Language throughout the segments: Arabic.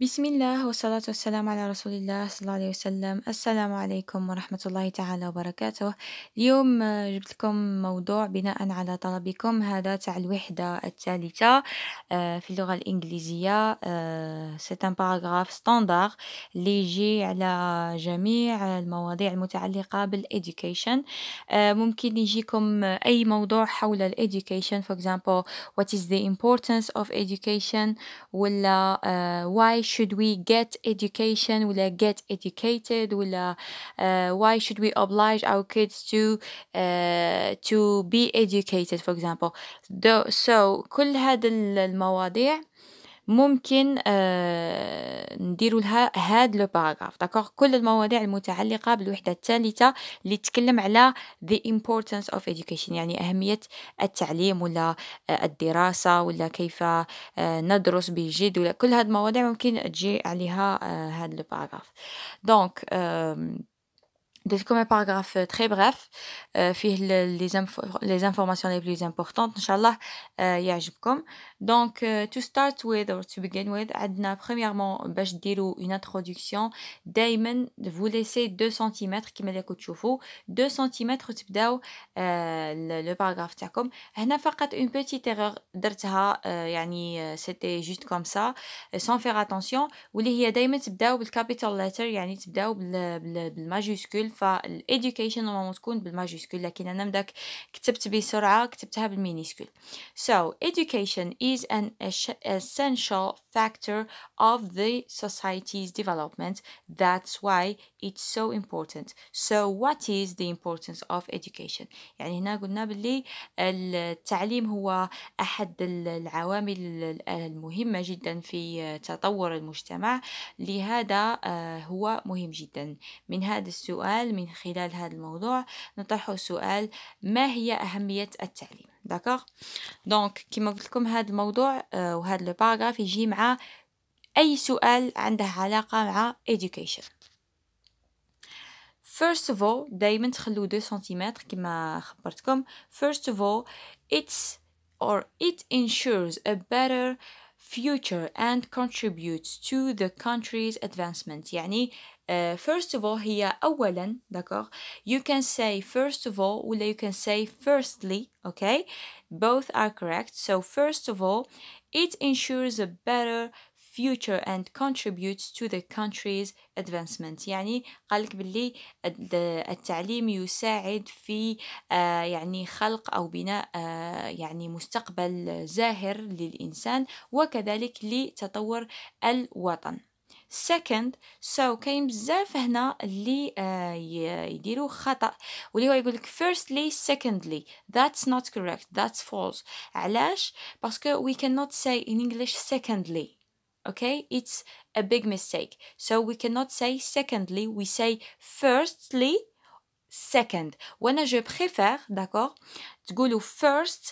بسم الله والصلاة والسلام على رسول الله صلى الله عليه وسلم السلام عليكم ورحمة الله تعالى وبركاته اليوم جبت لكم موضوع بناء على طلبكم هذا تاع الوحدة الثالثة في اللغة الإنجليزية سيت ان باراغراف ستاندار اللي يجي على جميع المواضيع المتعلقة بالإديوكيشن ممكن يجيكم أي موضوع حول الإديوكيشن فور إكزامبل وات إز ذا إمبورتنس أوف education ولا واي euh, should we get education Will I get educated Will uh, why should we oblige our kids to uh, to be educated for example so كل هذه المواضيع ممكن آه، نديروا لها هاد لو باراغراف داكوغ كل المواضيع المتعلقه بالوحده الثالثه اللي تكلم على the importance of education يعني اهميه التعليم ولا آه، الدراسه ولا كيف آه، ندرس بجد ولا كل هاد المواضيع ممكن تجي عليها هاد لو باراغراف دونك c'est comme un paragraphe euh, très bref, euh, les, les informations les plus importantes, Inch'Allah, euh, Donc, tout euh, to start with, or to begin with, adna, premièrement, je une introduction. Daimon, vous laissez 2 cm, qui m'a dit voyez. 2 cm, vous le, le paragraphe, adna fait une petite erreur, euh, c'était juste comme ça, sans faire attention. Ou il y a capital letter, yani, majuscule. فالإديوكيشن نورمالمون تكون بالماجيسكول لكن أنا مدك كتبت بسرعة كتبتها بالمينيسكول So education is an essential factor of the society's development that's why it's so important So what is the importance of education يعني هنا قلنا باللي التعليم هو أحد العوامل المهمة جدا في تطور المجتمع لهذا آه، هو مهم جدا من هذا السؤال سؤال من خلال هذا الموضوع نطرح سؤال ما هي أهمية التعليم داكوغ دونك كما قلت لكم هذا الموضوع آه، وهذا لو باراغراف يجي مع أي سؤال عنده علاقة مع education First of all دايما تخلو 2 سنتيمتر كما خبرتكم First of all it's or it ensures a better future and contributes to the country's advancement يعني Uh, first of all هي أولا d'accord you can say first of all ولا you can say firstly okay both are correct so first of all it ensures a better future and contributes to the country's advancement يعني قالك باللي التعليم يساعد في يعني خلق أو بناء يعني مستقبل زاهر للإنسان وكذلك لتطور الوطن second so كاين بزاف هنا اللي يديروا خطأ واللي هو يقول لك firstly secondly that's not correct that's false علاش باسكو we cannot say in English secondly okay it's a big mistake so we cannot say secondly we say firstly second وانا je prefere d'accord. تقولوا first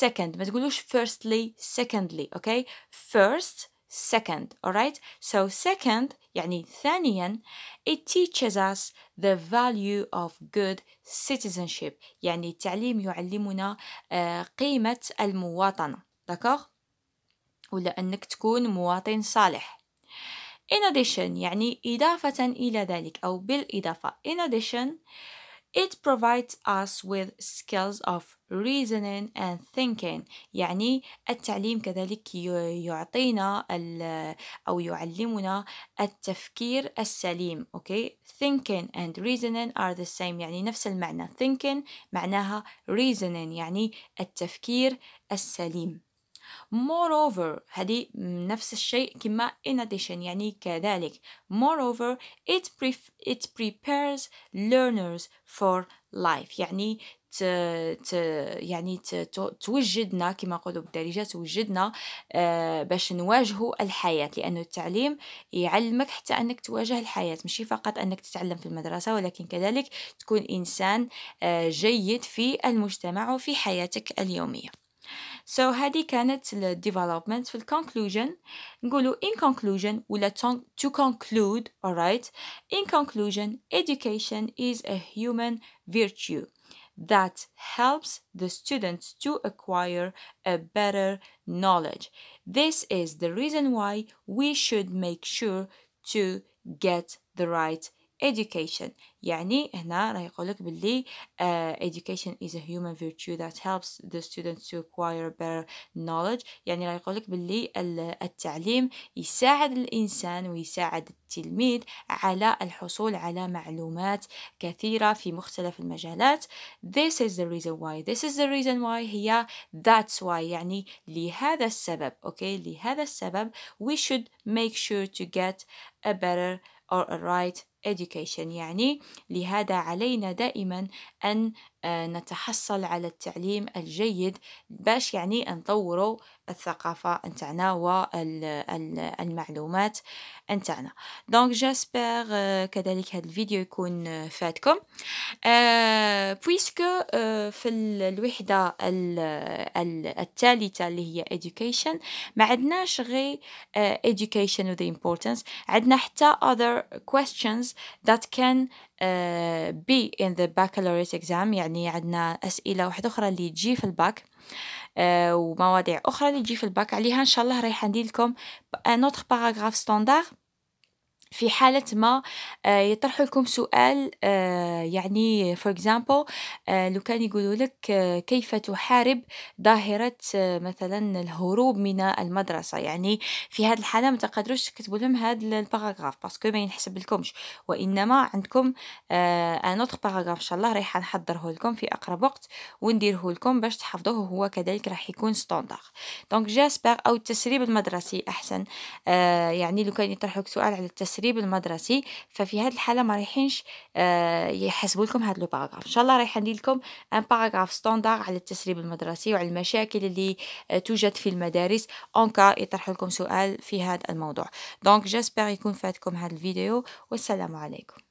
second ما تقولوش firstly secondly okay first second alright so second يعني ثانيا it teaches us the value of good citizenship يعني التعليم يعلمنا آه، قيمة المواطنة دكار ولا أنك تكون مواطن صالح in addition يعني إضافة إلى ذلك أو بالإضافة in addition It provides us with skills of reasoning and thinking يعني التعليم كذلك يعطينا أو يعلمنا التفكير السليم okay? thinking and reasoning are the same يعني نفس المعنى thinking معناها reasoning يعني التفكير السليم moreover هذه نفس الشيء كما in addition يعني كذلك moreover it, pre it prepares learners for life يعني ت ت يعني ت توجدنا كما نقولوا بالدارجه توجدنا آه، باش نواجهوا الحياه لانه التعليم يعلمك حتى انك تواجه الحياه ماشي فقط انك تتعلم في المدرسه ولكن كذلك تكون انسان آه، جيد في المجتمع وفي حياتك اليوميه So هذه كانت ال developments في ال conclusion نقولوا in conclusion ولا to conclude alright in conclusion education is a human virtue that helps the students to acquire a better knowledge. This is the reason why we should make sure to get the right education يعني هنا راه لك باللي uh, education is a human virtue that helps the students to acquire better knowledge يعني راه لك باللي التعليم يساعد الإنسان ويساعد التلميذ على الحصول على معلومات كثيرة في مختلف المجالات this is the reason why this is the reason why هي that's why يعني لهذا السبب أوكي okay? لهذا السبب we should make sure to get a better or a right education يعني لهذا علينا دائما أن آه، نتحصل على التعليم الجيد باش يعني نطوروا الثقافة نتاعنا والمعلومات نتاعنا دونك جاسبر euh, كذلك هذا الفيديو يكون آه، فاتكم بويسكو آه، في الوحدة الثالثة اللي هي education ما عندناش غير education و the importance عندنا حتى other questions that can uh, be in the baccalaureate exam يعني عندنا أسئلة واحدة أخرى اللي تجي في الباك آه، ومواضيع أخرى اللي تجي في الباك عليها إن شاء الله رايح ندير لكم ان اوتر باراغراف ستاندار في حالة ما آه، يطرحوا لكم سؤال آه، يعني for example آه، لو كان يقولوا لك كيف تحارب ظاهرة مثلا الهروب من المدرسة يعني في هذه الحالة ما تقدروش تكتبوا لهم هذا الباراغراف باسكو ما ينحسب لكمش وإنما عندكم ان اوتر باراغراف إن شاء الله رايحة نحضره لكم في أقرب وقت ونديره لكم باش تحفظوه هو كذلك راح يكون ستوندار دونك جاسبر أو التسريب المدرسي أحسن يعني لو كان يطرحوا لك سؤال على التسريب التسريب المدرسي ففي هذه الحاله ما رايحينش آه، يحسبوا لكم هذا لو باراغراف ان شاء الله رايحه ندير لكم ان باراغراف ستاندار على التسريب المدرسي وعلى المشاكل اللي آه، توجد في المدارس اون كا لكم سؤال في هذا الموضوع دونك جيسبر يكون فاتكم هذا الفيديو والسلام عليكم